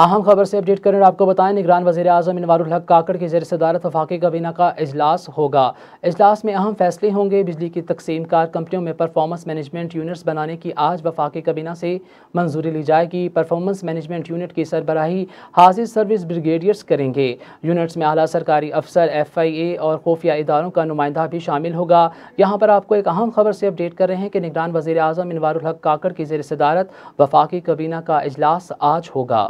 अहम खबर से अपडेट करें आपको बताएं निगरान वजी अजम इनवारक काकड़ की जेर सदारत वफाक़ी कबीना का अजलास होगा अजलास में अहम फैसले होंगे बिजली की तकसीम कार कंपनियों में परफॉर्मेंस मैनेजमेंट यूनिट्स बनाने की आज वफाक़ी कबीना से मंजूरी ली जाएगी परफॉर्मेंस मैनेजमेंट यूनिट की सरबराही हाजिर सर्विस ब्रिगेडियर्स करेंगे यूनिट्स में अला सरकारी अफसर एफ आई ए और खुफिया इदारों का नुमाइंदा भी शामिल होगा यहाँ पर आपको एक अहम खबर से अपडेट कर रहे हैं कि निगरान वजी अजम इनवारक काकड़ की जेर सदारत वफाक़ी कबीना का अजलास आज होगा